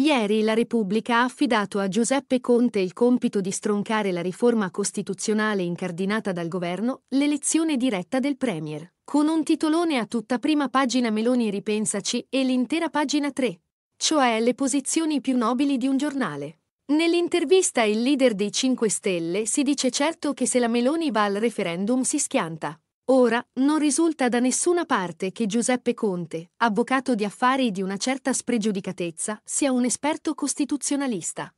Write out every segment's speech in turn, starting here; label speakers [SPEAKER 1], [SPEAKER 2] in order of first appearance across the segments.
[SPEAKER 1] Ieri la Repubblica ha affidato a Giuseppe Conte il compito di stroncare la riforma costituzionale incardinata dal governo, l'elezione diretta del Premier. Con un titolone a tutta prima pagina Meloni ripensaci e l'intera pagina 3, cioè le posizioni più nobili di un giornale. Nell'intervista il leader dei 5 Stelle si dice certo che se la Meloni va al referendum si schianta. Ora, non risulta da nessuna parte che Giuseppe Conte, avvocato di affari di una certa spregiudicatezza, sia un esperto costituzionalista.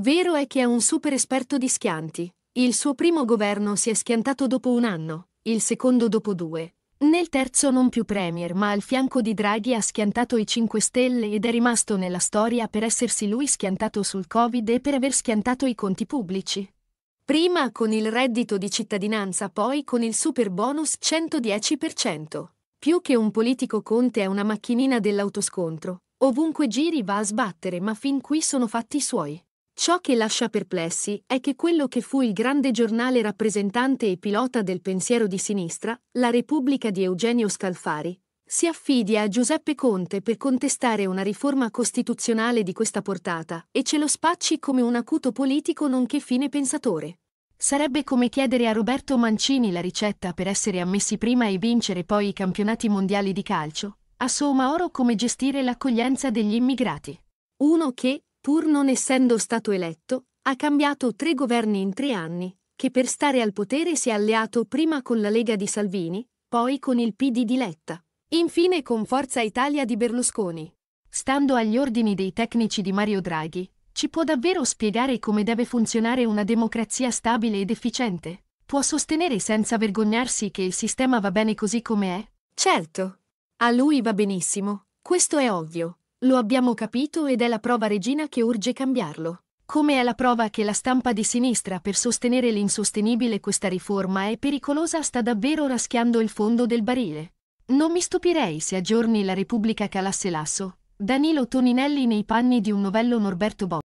[SPEAKER 1] Vero è che è un super esperto di schianti. Il suo primo governo si è schiantato dopo un anno, il secondo dopo due. Nel terzo non più premier, ma al fianco di Draghi ha schiantato i 5 Stelle ed è rimasto nella storia per essersi lui schiantato sul Covid e per aver schiantato i conti pubblici. Prima con il reddito di cittadinanza, poi con il super bonus 110%. Più che un politico Conte è una macchinina dell'autoscontro. Ovunque giri va a sbattere, ma fin qui sono fatti suoi. Ciò che lascia perplessi è che quello che fu il grande giornale rappresentante e pilota del pensiero di sinistra, La Repubblica di Eugenio Scalfari, si affidi a Giuseppe Conte per contestare una riforma costituzionale di questa portata e ce lo spacci come un acuto politico nonché fine pensatore. Sarebbe come chiedere a Roberto Mancini la ricetta per essere ammessi prima e vincere poi i campionati mondiali di calcio, a Somaoro come gestire l'accoglienza degli immigrati. Uno che, pur non essendo stato eletto, ha cambiato tre governi in tre anni, che per stare al potere si è alleato prima con la Lega di Salvini, poi con il PD di Letta. Infine con Forza Italia di Berlusconi. Stando agli ordini dei tecnici di Mario Draghi, ci può davvero spiegare come deve funzionare una democrazia stabile ed efficiente? Può sostenere senza vergognarsi che il sistema va bene così come è? Certo. A lui va benissimo, questo è ovvio. Lo abbiamo capito ed è la prova regina che urge cambiarlo. Come è la prova che la stampa di sinistra per sostenere l'insostenibile questa riforma è pericolosa sta davvero raschiando il fondo del barile. Non mi stupirei se a giorni la Repubblica calasse l'asso. Danilo Toninelli nei panni di un novello Norberto Bo.